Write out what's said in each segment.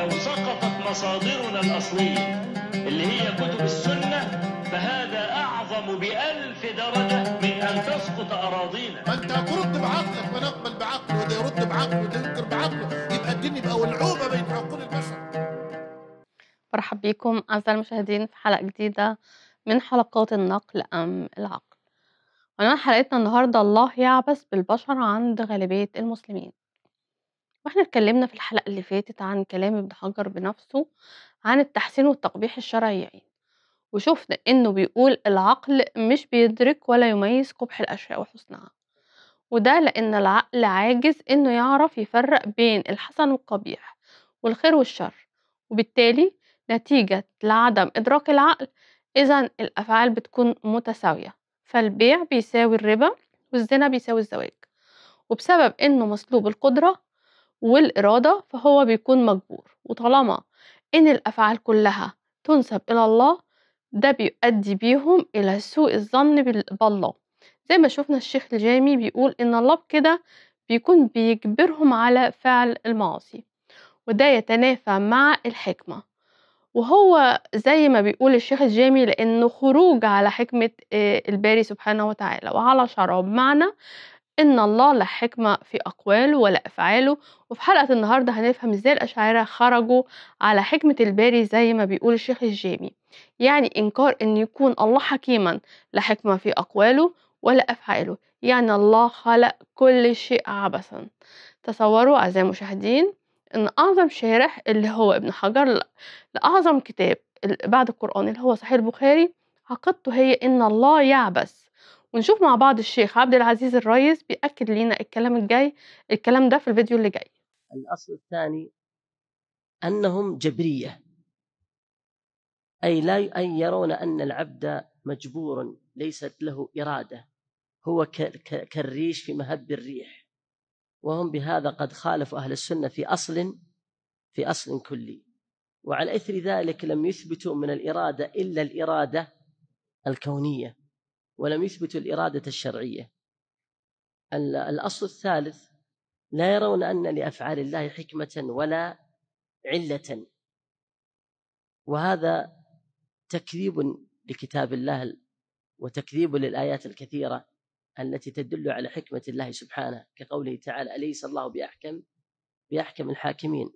لو سقطت مصادرنا الأصلية اللي هي كتب السنة فهذا أعظم بألف درجة من أن تسقط أراضينا فأنت أنت ترد بعقلك ونقبل بعقله وده يرد بعقله وده ينكر بعقله يبقى الدين يبقى ولعوبة بين عقول البشر مرحب بكم أعزائي المشاهدين في حلقة جديدة من حلقات النقل أم العقل عنوان حلقتنا النهاردة الله يعبث بالبشر عند غالبية المسلمين واحنا اتكلمنا في الحلقة اللي فاتت عن كلام ابن حجر بنفسه عن التحسين والتقبيح الشرعيين يعني، وشفنا انه بيقول العقل مش بيدرك ولا يميز قبح الاشياء وحسنها وده لان العقل عاجز انه يعرف يفرق بين الحسن والقبيح والخير والشر وبالتالي نتيجة لعدم إدراك العقل إذا الأفعال بتكون متساوية فالبيع بيساوي الربا والزنا بيساوي الزواج وبسبب إنه مسلوب القدرة والإرادة فهو بيكون مجبور وطالما إن الأفعال كلها تنسب إلى الله ده بيؤدي بيهم إلى سوء الظن بالله زي ما شفنا الشيخ الجامي بيقول إن الله بكده بيكون بيجبرهم على فعل المعاصي وده يتنافى مع الحكمة وهو زي ما بيقول الشيخ الجامي لأنه خروج على حكمة آه، الباري سبحانه وتعالى وعلى شرع بمعنى إن الله له حكمة في أقواله ولا أفعاله وفي حلقة النهاردة هنفهم إزاي الأشاعرة خرجوا على حكمة الباري زي ما بيقول الشيخ الجامي يعني إنكار إن يكون الله حكيما لا حكمة في أقواله ولا أفعاله يعني الله خلق كل شيء عبثا تصوروا أعزائي المشاهدين إن أعظم شارح اللي هو ابن حجر لأعظم كتاب بعد القرآن اللي هو صحيح البخاري عقيدته هي إن الله يعبث ونشوف مع بعض الشيخ عبد العزيز الريس بيأكد لنا الكلام الجاي الكلام ده في الفيديو اللي جاي الأصل الثاني أنهم جبرية أي لا أن يرون أن العبد مجبور ليست له إرادة هو كالريش في مهب الريح وهم بهذا قد خالفوا أهل السنة في أصل في أصل كلي وعلى إثر ذلك لم يثبتوا من الإرادة إلا الإرادة الكونية ولم يثبتوا الإرادة الشرعية الأصل الثالث لا يرون أن لأفعال الله حكمة ولا علة وهذا تكذيب لكتاب الله وتكذيب للآيات الكثيرة التي تدل على حكمة الله سبحانه كقوله تعالى أليس الله بأحكم بأحكم الحاكمين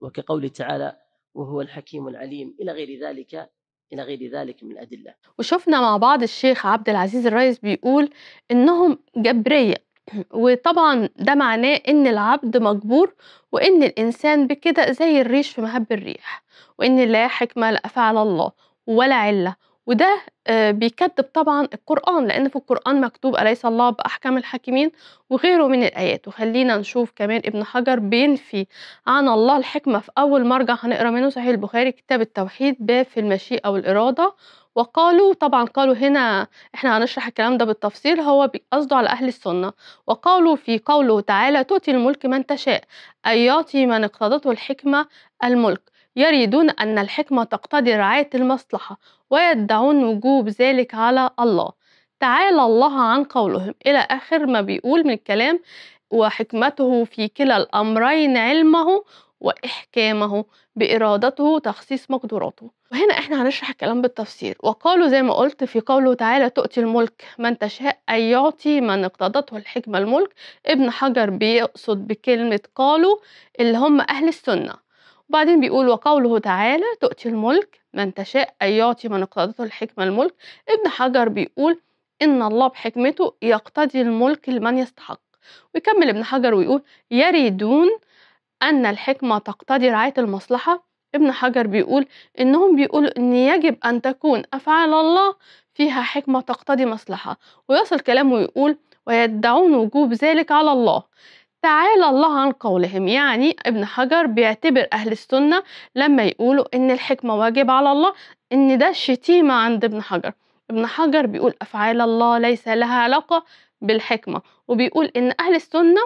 وكقوله تعالى وهو الحكيم العليم إلى غير ذلك إلى غير ذلك من الأدلة وشفنا مع بعض الشيخ عبد العزيز الرئيس بيقول إنهم جبرية وطبعا ده معناه إن العبد مجبور وإن الإنسان بكده زي الريش في مهب الريح وإن لا حكمة لأفعل الله ولا علة وده آه، بيكذب طبعا القرآن لأن في القرآن مكتوب أليس الله بأحكم الحاكمين وغيره من الآيات وخلينا نشوف كمان ابن حجر بينفي عن الله الحكمة في أول مرجع هنقرا منه صحيح البخاري كتاب التوحيد باب في المشيئة والإرادة وقالوا طبعا قالوا هنا احنا هنشرح الكلام ده بالتفصيل هو قصده على أهل السنة وقالوا في قوله تعالى تؤتي الملك من تشاء أي يعطي من اقتضته الحكمة الملك يريدون أن الحكمة تقتضي رعاية المصلحة ويدعون وجوب ذلك على الله تعالى الله عن قولهم إلى آخر ما بيقول من الكلام وحكمته في كلا الأمرين علمه وإحكامه بإرادته تخصيص مقدوراته وهنا إحنا هنشرح الكلام بالتفسير وقالوا زي ما قلت في قوله تعالى تؤتي الملك من تشاء أي يعطي من اقتضته الحكمة الملك ابن حجر بيقصد بكلمة قالوا اللي هم أهل السنة وبعدين بيقول وقوله تعالى تؤتي الملك من تشاء أي يعطي من اقتضته الحكمة الملك ابن حجر بيقول إن الله بحكمته يقتضي الملك لمن يستحق ويكمل ابن حجر ويقول يريدون أن الحكمة تقتضي رعاية المصلحة ابن حجر بيقول إنهم بيقولوا إن يجب أن تكون أفعال الله فيها حكمة تقتضي مصلحة ويصل كلامه يقول ويدعون وجوب ذلك على الله تعالى الله عن قولهم يعني ابن حجر بيعتبر أهل السنة لما يقولوا إن الحكمة واجب على الله إن ده شتيمة عند ابن حجر ابن حجر بيقول أفعال الله ليس لها علاقة بالحكمة وبيقول إن أهل السنة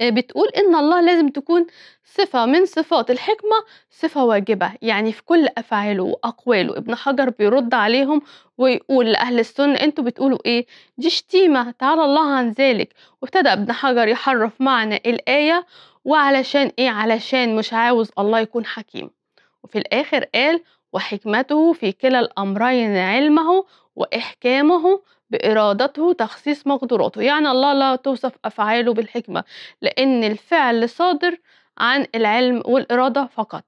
آه، بتقول إن الله لازم تكون صفة من صفات الحكمة صفة واجبة يعني في كل أفعاله وأقواله ابن حجر بيرد عليهم ويقول لأهل السنة أنتوا بتقولوا إيه دي شتيمة تعالى الله عن ذلك وابتدى ابن حجر يحرف معنى الآية وعلشان إيه علشان مش عاوز الله يكون حكيم وفي الآخر قال وحكمته في كلا الأمرين علمه وإحكامه بإرادته تخصيص مقدوراته يعني الله لا توصف أفعاله بالحكمة لأن الفعل صادر عن العلم والإرادة فقط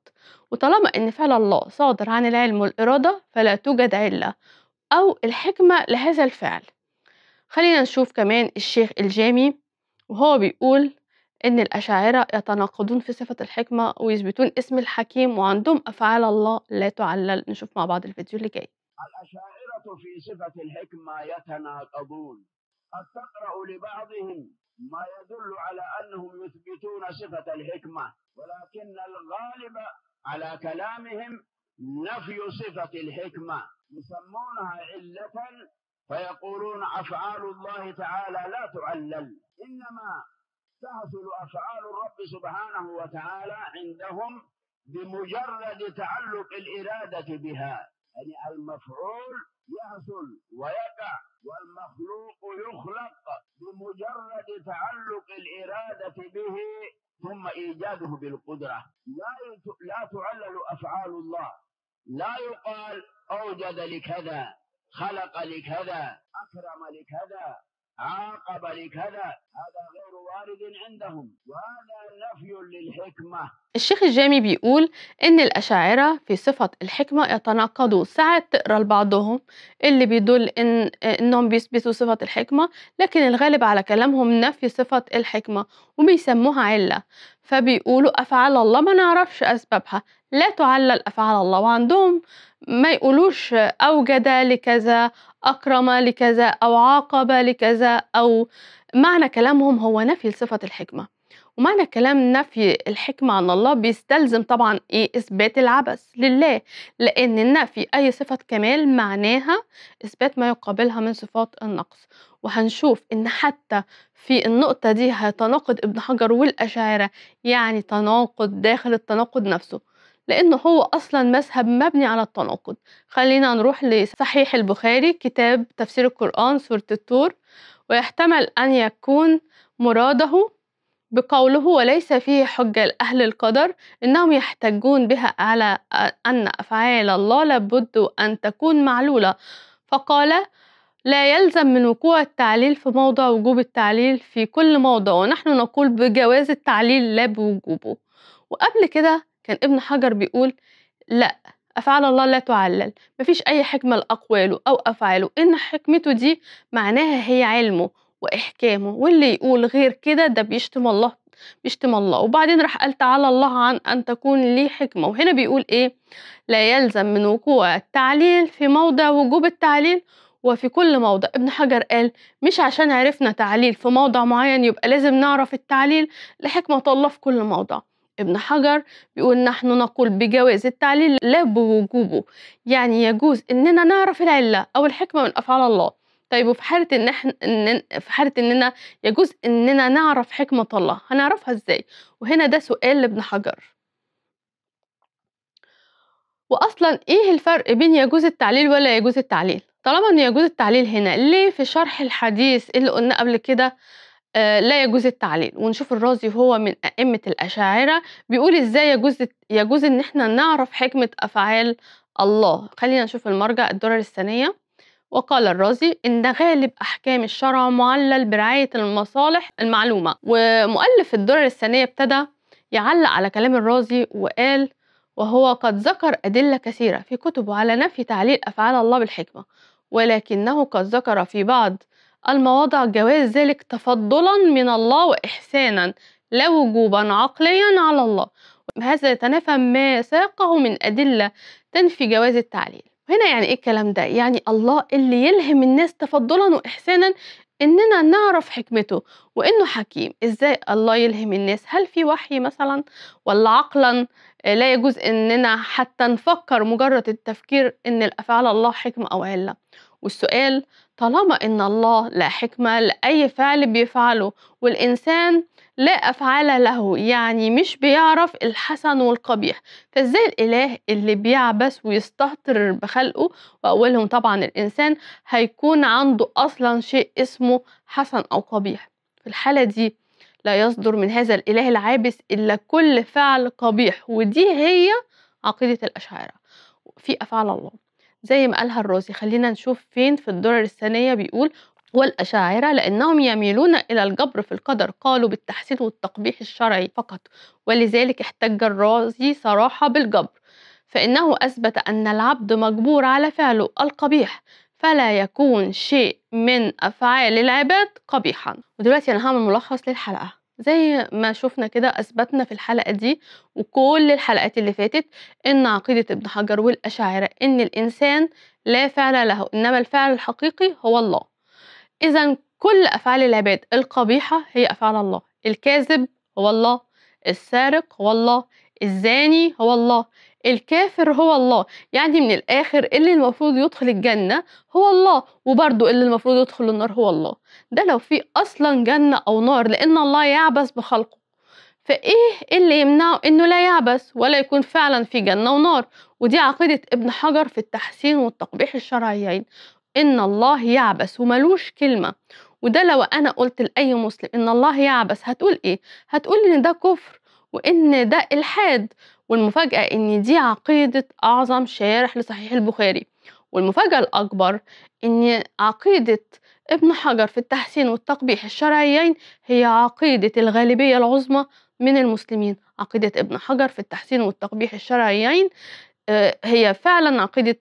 وطالما أن فعل الله صادر عن العلم والإرادة فلا توجد علة أو الحكمة لهذا الفعل خلينا نشوف كمان الشيخ الجامي وهو بيقول إن الأشاعرة يتناقضون في صفة الحكمة ويثبتون اسم الحكيم وعندهم أفعال الله لا تعلل نشوف مع بعض الفيديو اللي جاي في صفة الحكمة يتناقضون قد تقرأ لبعضهم ما يدل على أنهم يثبتون صفة الحكمة ولكن الغالب على كلامهم نفي صفة الحكمة يسمونها علة فيقولون أفعال الله تعالى لا تعلل إنما تحصل أفعال الرب سبحانه وتعالى عندهم بمجرد تعلق الإرادة بها يعني المفعول يحصل ويقع والمخلوق يخلق بمجرد تعلق الإرادة به ثم إيجاده بالقدرة لا لا تعلل أفعال الله لا يقال أوجد لكذا خلق لكذا أكرم لكذا عاقب لكذا هذا غير وارد عندهم وهذا نفي للحكمة الشيخ الجامي بيقول إن الأشاعرة في صفة الحكمة يتناقضوا ساعات تقرا لبعضهم اللي بيدل إن إنهم بيثبتوا صفة الحكمة لكن الغالب على كلامهم نفي صفة الحكمة وبيسموها علة فبيقولوا أفعال الله ما نعرفش أسبابها لا تعلل أفعال الله وعندهم ما يقولوش أوجد لكذا أكرم لكذا أو عاقب لكذا أو معنى كلامهم هو نفي صفة الحكمة ومعنى كلام نفي الحكمة عن الله بيستلزم طبعا إيه إثبات العبث لله لأن النفي أي صفة كمال معناها إثبات ما يقابلها من صفات النقص وهنشوف إن حتى في النقطة دي هيتناقض ابن حجر والأشاعرة يعني تناقض داخل التناقض نفسه لأنه هو أصلا مذهب مبني على التناقض خلينا نروح لصحيح البخاري كتاب تفسير القرآن سورة التور ويحتمل أن يكون مراده بقوله وليس فيه حجة لأهل القدر إنهم يحتجون بها على أن أفعال الله لابد أن تكون معلولة فقال لا يلزم من وقوع التعليل في موضع وجوب التعليل في كل موضع ونحن نقول بجواز التعليل لا بوجوبه وقبل كده كان ابن حجر بيقول لا أفعال الله لا تعلل مفيش أي حكمة لأقواله أو أفعاله إن حكمته دي معناها هي علمه واحكامه واللي يقول غير كده ده بيشتم الله بيشتم الله وبعدين راح قال تعالى الله عن ان تكون لي حكمه وهنا بيقول ايه لا يلزم من وقوع التعليل في موضع وجوب التعليل وفي كل موضع ابن حجر قال مش عشان عرفنا تعليل في موضع معين يبقى لازم نعرف التعليل لحكمة الله في كل موضع ابن حجر بيقول نحن نقول بجواز التعليل لا بوجوبه يعني يجوز اننا نعرف العلة او الحكمة من افعال الله طيب وفي حالة إن إحنا إن في حالة إننا يجوز إننا نعرف حكمة الله هنعرفها إزاي؟ وهنا ده سؤال لابن حجر وأصلا إيه الفرق بين يجوز التعليل ولا يجوز التعليل؟ طالما إن يجوز التعليل هنا ليه في شرح الحديث اللي قلنا قبل كده آه لا يجوز التعليل ونشوف الرازي وهو من أئمة الأشاعرة بيقول إزاي يجوز يجوز إن إحنا نعرف حكمة أفعال الله خلينا نشوف المرجع الدرر الثانية وقال الرازي إن غالب أحكام الشرع معلل برعاية المصالح المعلومة ومؤلف الدرر الثانية ابتدى يعلق على كلام الرازي وقال وهو قد ذكر أدلة كثيرة في كتبه على نفي تعليل أفعال الله بالحكمة ولكنه قد ذكر في بعض المواضع جواز ذلك تفضلا من الله وإحسانا لا وجوبا عقليا على الله هذا يتنافى ما ساقه من أدلة تنفي جواز التعليل هنا يعني ايه الكلام ده يعني الله اللي يلهم الناس تفضلا واحسانا اننا نعرف حكمته وانه حكيم ازاي الله يلهم الناس هل في وحي مثلا ولا عقلا آه، لا يجوز اننا حتى نفكر مجرد التفكير ان الافعال الله حكمة او علة والسؤال طالما إن الله لا حكمة لأي فعل بيفعله والإنسان لا أفعال له يعني مش بيعرف الحسن والقبيح فإزاي الإله اللي بيعبس ويستهتر بخلقه وأولهم طبعا الإنسان هيكون عنده أصلا شيء اسمه حسن أو قبيح في الحالة دي لا يصدر من هذا الإله العابس إلا كل فعل قبيح ودي هي عقيدة الأشعارة في أفعال الله زي ما قالها الرازي خلينا نشوف فين في الدرر الثانية بيقول والأشاعرة لأنهم يميلون إلى الجبر في القدر قالوا بالتحسين والتقبيح الشرعي فقط ولذلك احتج الرازي صراحة بالجبر فإنه أثبت أن العبد مجبور على فعله القبيح فلا يكون شيء من أفعال العباد قبيحا ودلوقتي أنا هعمل ملخص للحلقة زي ما شفنا كده أثبتنا في الحلقة دي وكل الحلقات اللي فاتت إن عقيدة ابن حجر والأشاعرة إن الإنسان لا فعل له إنما الفعل الحقيقي هو الله إذا كل أفعال العباد القبيحة هي أفعال الله الكاذب هو الله السارق هو الله الزاني هو الله الكافر هو الله يعني من الآخر اللي المفروض يدخل الجنة هو الله وبرضو اللي المفروض يدخل النار هو الله ده لو في أصلا جنة أو نار لأن الله يعبث بخلقه فإيه اللي يمنعه إنه لا يعبث ولا يكون فعلا في جنة ونار ودي عقيدة ابن حجر في التحسين والتقبيح الشرعيين إن الله يعبث وملوش كلمة وده لو أنا قلت لأي مسلم إن الله يعبث هتقول إيه؟ هتقول إن ده كفر وإن ده إلحاد والمفاجأة إن دي عقيدة أعظم شارح لصحيح البخاري والمفاجأة الأكبر إن عقيدة ابن حجر في التحسين والتقبيح الشرعيين هي عقيدة الغالبية العظمى من المسلمين عقيدة ابن حجر في التحسين والتقبيح الشرعيين آه، هي فعلا عقيدة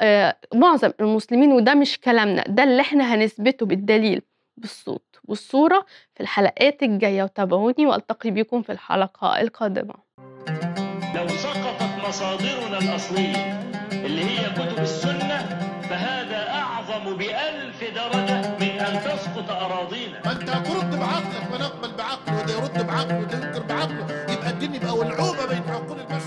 آه، معظم المسلمين وده مش كلامنا ده اللي احنا هنثبته بالدليل بالصوت والصورة في الحلقات الجاية وتابعوني والتقي بكم في الحلقة القادمة سقطت مصادرنا الأصلية اللي هي كتب السنة فهذا أعظم بألف درجة من أن تسقط أراضينا ما أنت هترد بعقلك ونقبل بعقله وده يرد بعقله وده ينكر بعقله يبقى الدين يبقى ولعوبة بين عقول البشر